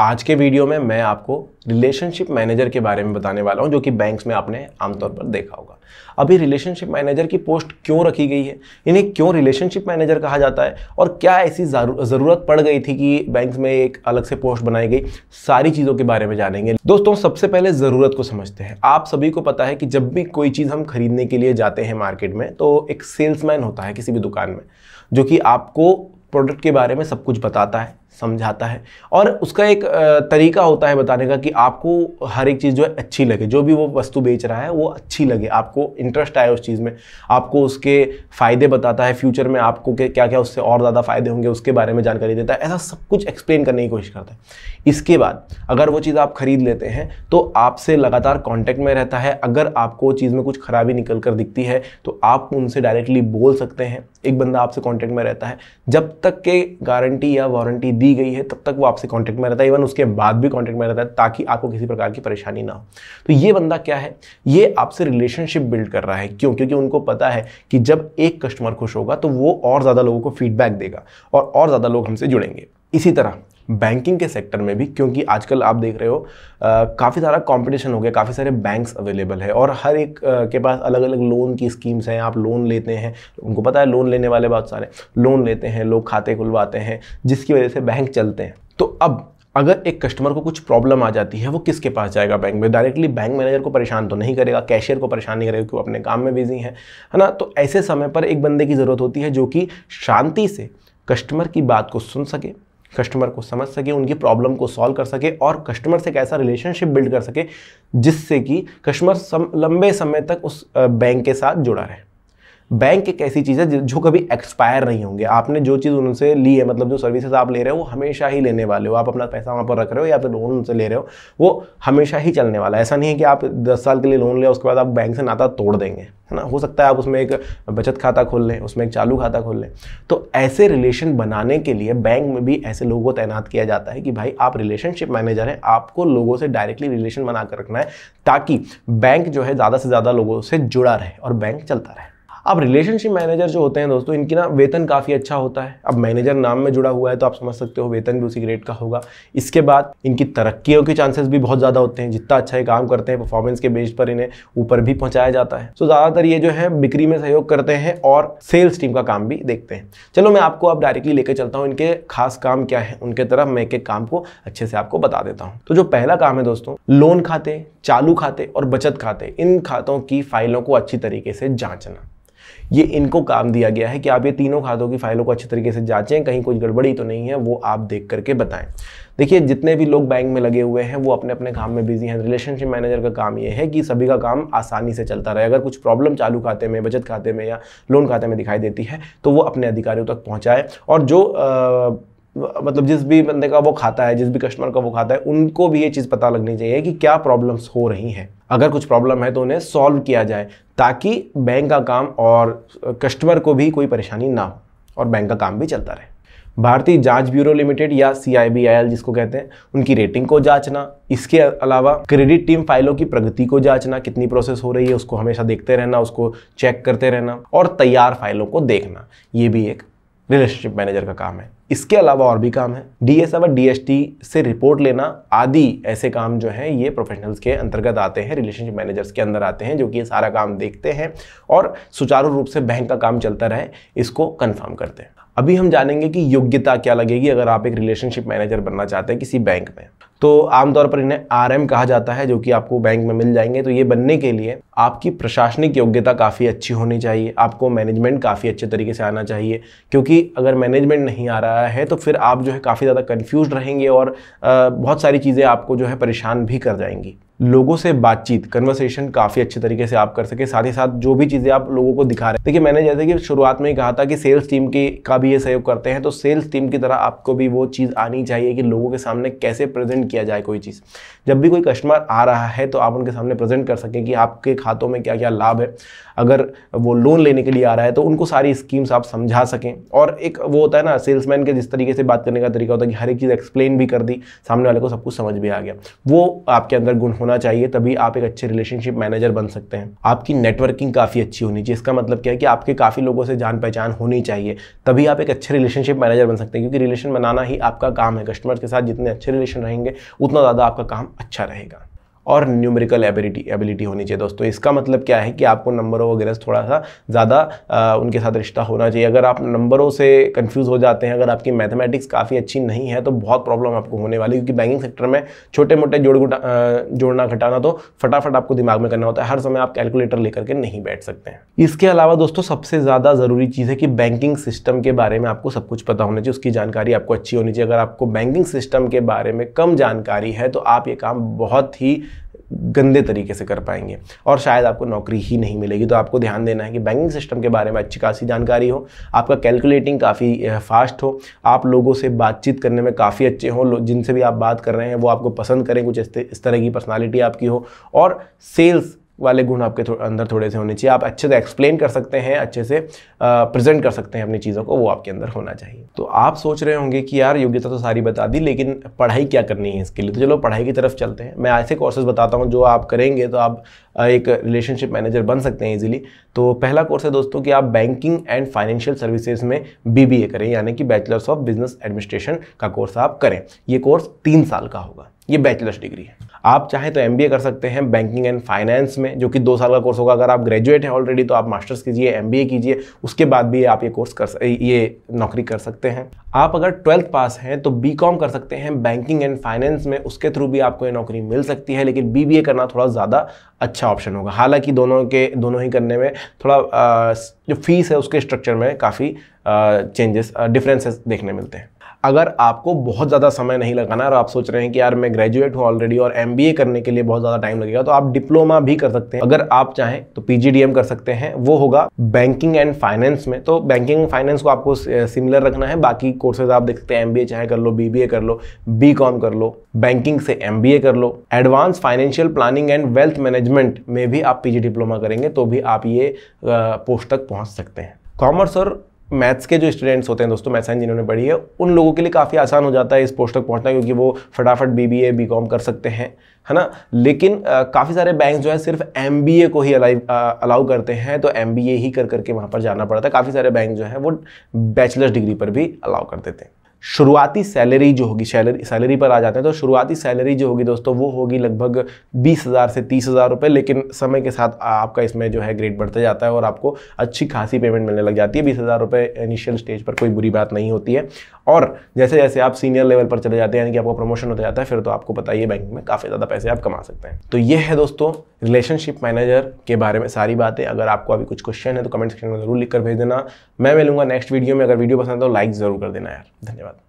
आज के वीडियो में मैं आपको रिलेशनशिप मैनेजर के बारे में बताने वाला हूं जो कि बैंक्स में आपने आमतौर पर देखा होगा अभी रिलेशनशिप मैनेजर की पोस्ट क्यों रखी गई है इन्हें क्यों रिलेशनशिप मैनेजर कहा जाता है और क्या ऐसी ज़रूरत पड़ गई थी कि बैंक्स में एक अलग से पोस्ट बनाई गई सारी चीज़ों के बारे में जानेंगे दोस्तों सबसे पहले ज़रूरत को समझते हैं आप सभी को पता है कि जब भी कोई चीज़ हम खरीदने के लिए जाते हैं मार्केट में तो एक सेल्समैन होता है किसी भी दुकान में जो कि आपको प्रोडक्ट के बारे में सब कुछ बताता है समझाता है और उसका एक तरीका होता है बताने का कि आपको हर एक चीज़ जो है अच्छी लगे जो भी वो वस्तु बेच रहा है वो अच्छी लगे आपको इंटरेस्ट आए उस चीज़ में आपको उसके फ़ायदे बताता है फ्यूचर में आपको क्या क्या उससे और ज़्यादा फ़ायदे होंगे उसके बारे में जानकारी देता है ऐसा सब कुछ एक्सप्लेन करने की कोशिश करता है इसके बाद अगर वो चीज़ आप ख़रीद लेते हैं तो आपसे लगातार कॉन्टैक्ट में रहता है अगर आपको चीज़ में कुछ खराबी निकल कर दिखती है तो आप उनसे डायरेक्टली बोल सकते हैं एक बंदा आपसे कॉन्टैक्ट में रहता है जब तक के गारंटी या वारंटी दी गई है तब तक वो आपसे कॉन्टैक्ट में रहता है इवन उसके बाद भी कॉन्टैक्ट में रहता है ताकि आपको किसी प्रकार की परेशानी ना हो तो ये बंदा क्या है ये आपसे रिलेशनशिप बिल्ड कर रहा है क्यों क्योंकि उनको पता है कि जब एक कस्टमर खुश होगा तो वो और ज़्यादा लोगों को फीडबैक देगा और, और ज़्यादा लोग हमसे जुड़ेंगे इसी तरह बैंकिंग के सेक्टर में भी क्योंकि आजकल आप देख रहे हो काफ़ी सारा कंपटीशन हो गया काफ़ी सारे बैंक्स अवेलेबल है और हर एक आ, के पास अलग अलग लोन की स्कीम्स हैं आप लोन लेते हैं उनको पता है लोन लेने वाले बहुत सारे लोन लेते हैं लोग खाते खुलवाते हैं जिसकी वजह से बैंक चलते हैं तो अब अगर एक कस्टमर को कुछ प्रॉब्लम आ जाती है वो किसके पास जाएगा बैंक में डायरेक्टली बैंक मैनेजर को परेशान तो नहीं करेगा कैशियर को परेशान नहीं करेगा क्योंकि वो अपने काम में बिजी है है ना तो ऐसे समय पर एक बंदे की ज़रूरत होती है जो कि शांति से कस्टमर की बात को सुन सके कस्टमर को समझ सके उनकी प्रॉब्लम को सॉल्व कर सके और कस्टमर से एक ऐसा रिलेशनशिप बिल्ड कर सके जिससे कि कस्टमर सम, लंबे समय तक उस बैंक के साथ जुड़ा रहे बैंक एक ऐसी चीज़ है जो कभी एक्सपायर नहीं होंगे आपने जो चीज़ उनसे ली है मतलब जो सर्विसेज आप ले रहे हो वो हमेशा ही लेने वाले हो आप अपना पैसा वहाँ पर रख रहे हो या फिर लोन उनसे ले रहे हो वो हमेशा ही चलने वाला है ऐसा नहीं है कि आप दस साल के लिए लोन ले उसके बाद आप बैंक से नाता तोड़ देंगे है ना हो सकता है आप उसमें एक बचत खाता खोल लें उसमें एक चालू खाता खोल लें तो ऐसे रिलेशन बनाने के लिए बैंक में भी ऐसे लोगों को तैनात किया जाता है कि भाई आप रिलेशनशिप मैनेजर हैं आपको लोगों से डायरेक्टली रिलेशन बना कर रखना है ताकि बैंक जो है ज़्यादा से ज़्यादा लोगों से जुड़ा रहे और बैंक चलता रहे अब रिलेशनशिप मैनेजर जो होते हैं दोस्तों इनकी ना वेतन काफ़ी अच्छा होता है अब मैनेजर नाम में जुड़ा हुआ है तो आप समझ सकते हो वेतन भी उसी ग्रेड का होगा इसके बाद इनकी तरक्कियों के चांसेस भी बहुत ज़्यादा होते हैं जितना अच्छा ये काम करते हैं परफॉर्मेंस के बेस पर इन्हें ऊपर भी पहुँचाया जाता है तो ज़्यादातर ये जो है बिक्री में सहयोग करते हैं और सेल्स टीम का काम भी देखते हैं चलो मैं आपको अब डायरेक्टली लेकर चलता हूँ इनके खास काम क्या है उनके तरफ मैं एक एक काम को अच्छे से आपको बता देता हूँ तो जो पहला काम है दोस्तों लोन खाते चालू खाते और बचत खाते इन खातों की फाइलों को अच्छी तरीके से जांचना ये इनको काम दिया गया है कि आप ये तीनों खातों की फाइलों को अच्छे तरीके से जांचें कहीं कुछ गड़बड़ी तो नहीं है वो आप देख करके बताएं देखिए जितने भी लोग बैंक में लगे हुए हैं वो अपने अपने काम में बिजी हैं रिलेशनशिप मैनेजर का काम ये है कि सभी का काम आसानी से चलता रहे अगर कुछ प्रॉब्लम चालू खाते में बचत खाते में या लोन खाते में दिखाई देती है तो वो अपने अधिकारियों तक पहुँचाए और जो आ, मतलब जिस भी बंदे का वो खाता है जिस भी कस्टमर का वो खाता है उनको भी ये चीज़ पता लगनी चाहिए कि क्या प्रॉब्लम्स हो रही हैं अगर कुछ प्रॉब्लम है तो उन्हें सॉल्व किया जाए ताकि बैंक का काम और कस्टमर को भी कोई परेशानी ना हो और बैंक का काम भी चलता रहे भारतीय जांच ब्यूरो लिमिटेड या सी जिसको कहते हैं उनकी रेटिंग को जांचना इसके अलावा क्रेडिट टीम फाइलों की प्रगति को जांचना कितनी प्रोसेस हो रही है उसको हमेशा देखते रहना उसको चेक करते रहना और तैयार फाइलों को देखना ये भी एक रिलेशनशिप मैनेजर का काम है इसके अलावा और भी काम है डी एस और डी से रिपोर्ट लेना आदि ऐसे काम जो हैं ये प्रोफेशनल्स के अंतर्गत आते हैं रिलेशनशिप मैनेजर्स के अंदर आते हैं जो कि ये सारा काम देखते हैं और सुचारू रूप से बैंक का काम चलता रहे इसको कन्फर्म करते हैं अभी हम जानेंगे कि योग्यता क्या लगेगी अगर आप एक रिलेशनशिप मैनेजर बनना चाहते हैं किसी बैंक में तो आमतौर पर इन्हें आर कहा जाता है जो कि आपको बैंक में मिल जाएंगे तो ये बनने के लिए आपकी प्रशासनिक योग्यता काफ़ी अच्छी होनी चाहिए आपको मैनेजमेंट काफ़ी अच्छे तरीके से आना चाहिए क्योंकि अगर मैनेजमेंट नहीं आ रहा है तो फिर आप जो है काफ़ी ज़्यादा कन्फ्यूज रहेंगे और बहुत सारी चीज़ें आपको जो है परेशान भी कर जाएंगी लोगों से बातचीत कन्वर्सेशन काफ़ी अच्छे तरीके से आप कर सके साथ ही साथ जो भी चीज़ें आप लोगों को दिखा रहे हैं देखिए मैंने जैसे कि शुरुआत में ही कहा था कि सेल्स टीम की का भी ये सहयोग करते हैं तो सेल्स टीम की तरह आपको भी वो चीज़ आनी चाहिए कि लोगों के सामने कैसे प्रेजेंट किया जाए कोई चीज़ जब भी कोई कस्टमर आ रहा है तो आप उनके सामने प्रेजेंट कर सकें कि आपके खातों में क्या क्या लाभ है अगर वो लोन लेने के लिए आ रहा है तो उनको सारी स्कीम्स आप समझा सकें और एक वो होता है ना सेल्समैन के जिस तरीके से बात करने का तरीका होता है कि हर एक चीज़ एक्सप्लेन भी कर दी सामने वाले को सब कुछ समझ भी आ गया वो आपके अंदर गुण होना चाहिए तभी आप एक अच्छे रिलेशनशिप मैनेजर बन सकते हैं आपकी नेटवर्किंग काफ़ी अच्छी होनी चाहिए इसका मतलब क्या है कि आपके काफ़ी लोगों से जान पहचान होनी चाहिए तभी आप एक अच्छे रिलेशनशिप मैनेजर बन सकते हैं क्योंकि रिलेशन बनाना ही आपका काम है कस्टमर के साथ जितने अच्छे रिलेशन रहेंगे उतना ज़्यादा आपका काम अच्छा रहेगा और न्यूमेरिकल एबिलिटी एबिलिटी होनी चाहिए दोस्तों इसका मतलब क्या है कि आपको नंबरों वगैरह थोड़ा सा ज़्यादा उनके साथ रिश्ता होना चाहिए अगर आप नंबरों से कन्फ्यूज़ हो जाते हैं अगर आपकी मैथमेटिक्स काफ़ी अच्छी नहीं है तो बहुत प्रॉब्लम आपको होने वाली क्योंकि बैंकिंग सेक्टर में छोटे मोटे जोड़ जोड़ना घटाना तो फटाफट आपको दिमाग में करना होता है हर समय आप कैलकुलेटर लेकर के नहीं बैठ सकते हैं इसके अलावा दोस्तों सबसे ज़्यादा ज़रूरी चीज़ है कि बैंकिंग सिस्टम के बारे में आपको सब कुछ पता होना चाहिए उसकी जानकारी आपको अच्छी होनी चाहिए अगर आपको बैंकिंग सिस्टम के बारे में कम जानकारी है तो आप ये काम बहुत ही गंदे तरीके से कर पाएंगे और शायद आपको नौकरी ही नहीं मिलेगी तो आपको ध्यान देना है कि बैंकिंग सिस्टम के बारे में अच्छी खासी जानकारी हो आपका कैलकुलेटिंग काफ़ी फास्ट हो आप लोगों से बातचीत करने में काफ़ी अच्छे हों जिनसे भी आप बात कर रहे हैं वो आपको पसंद करें कुछ इस तरह की पर्सनैलिटी आपकी हो और सेल्स वाले गुण आपके थो, अंदर थोड़े से होने चाहिए आप अच्छे से एक्सप्लेन कर सकते हैं अच्छे से प्रेजेंट कर सकते हैं अपनी चीज़ों को वो आपके अंदर होना चाहिए तो आप सोच रहे होंगे कि यार योग्यता तो सारी बता दी लेकिन पढ़ाई क्या करनी है इसके लिए तो चलो पढ़ाई की तरफ चलते हैं मैं ऐसे कोर्सेज बताता हूँ जो आप करेंगे तो आप एक रिलेशनशिप मैनेजर बन सकते हैं ईजिली तो पहला कोर्स है दोस्तों कि आप बैंकिंग एंड फाइनेंशियल सर्विसेज में बी करें यानी कि बैचलर्स ऑफ बिजनेस एडमिनिस्ट्रेशन का कोर्स आप करें ये कोर्स तीन साल का होगा ये बैचलर्स डिग्री है आप चाहे तो एम कर सकते हैं बैंकिंग एंड फाइनेंस में जो कि दो साल का कोर्स होगा अगर आप ग्रेजुएट हैं ऑलरेडी तो आप मास्टर्स कीजिए एम कीजिए उसके बाद भी आप ये कोर्स कर ये नौकरी कर सकते हैं आप अगर ट्वेल्थ पास हैं तो बी कर सकते हैं बैंकिंग एंड फाइनेंस में उसके थ्रू भी आपको ये नौकरी मिल सकती है लेकिन बी करना थोड़ा ज़्यादा अच्छा ऑप्शन होगा हालांकि दोनों के दोनों ही करने में थोड़ा जो फीस है उसके स्ट्रक्चर में काफ़ी चेंजेस डिफरेंसेस देखने मिलते हैं अगर आपको बहुत ज़्यादा समय नहीं लगाना और आप सोच रहे हैं कि यार मैं ग्रेजुएट हूँ ऑलरेडी और एम करने के लिए बहुत ज़्यादा टाइम लगेगा तो आप डिप्लोमा भी कर सकते हैं अगर आप चाहें तो पी कर सकते हैं वो होगा बैंकिंग एंड फाइनेंस में तो बैंकिंग फाइनेंस को आपको सिमिलर रखना है बाकी कोर्सेज आप देख सकते हैं एम चाहे कर लो बी कर लो बी कर लो बैंकिंग से एम कर लो advance financial planning and wealth management में भी आप पी डिप्लोमा करेंगे तो भी आप ये पोस्ट तक पहुँच सकते हैं कॉमर्स और मैथ्स के जो स्टूडेंट्स होते हैं दोस्तों मैथ्स साइंस जिन्होंने पढ़ी है उन लोगों के लिए काफ़ी आसान हो जाता है इस पोस्ट तक पहुंचना क्योंकि वो फटाफट B B A B com कर सकते हैं है ना लेकिन काफ़ी सारे बैंक जो है सिर्फ एम बी ए को ही अलाइव अलाउ करते हैं तो एम बी ए ही कर करके वहाँ पर जाना पड़ता है काफ़ी सारे बैंक जो है वो बैचलर्स डिग्री पर भी अलाउ कर देते हैं शुरुआती सैलरी जो होगी सैलरी सैलरी पर आ जाते हैं तो शुरुआती सैलरी जो होगी दोस्तों वो होगी लगभग बीस हज़ार से तीस हज़ार रुपये लेकिन समय के साथ आपका इसमें जो है ग्रेड बढ़ता जाता है और आपको अच्छी खासी पेमेंट मिलने लग जाती है बीस हज़ार रुपये इनिशियल स्टेज पर कोई बुरी बात नहीं होती है और जैसे जैसे आप सीनियर लेवल पर चले जाते हैं यानी कि आपका प्रमोशन होता जाता है फिर तो आपको पता ही है बैंक में काफ़ी ज़्यादा पैसे आप कमा सकते हैं तो ये है दोस्तों रिलेशनशिप मैनेजर के बारे में सारी बातें अगर आपको अभी कुछ क्वेश्चन है तो कमेंट सेक्शन में जरूर लिख भेज देना मैं मिलूंगा नेक्स्ट वीडियो में अगर वीडियो पसंद है तो लाइक ज़रूर कर देना यार धन्यवाद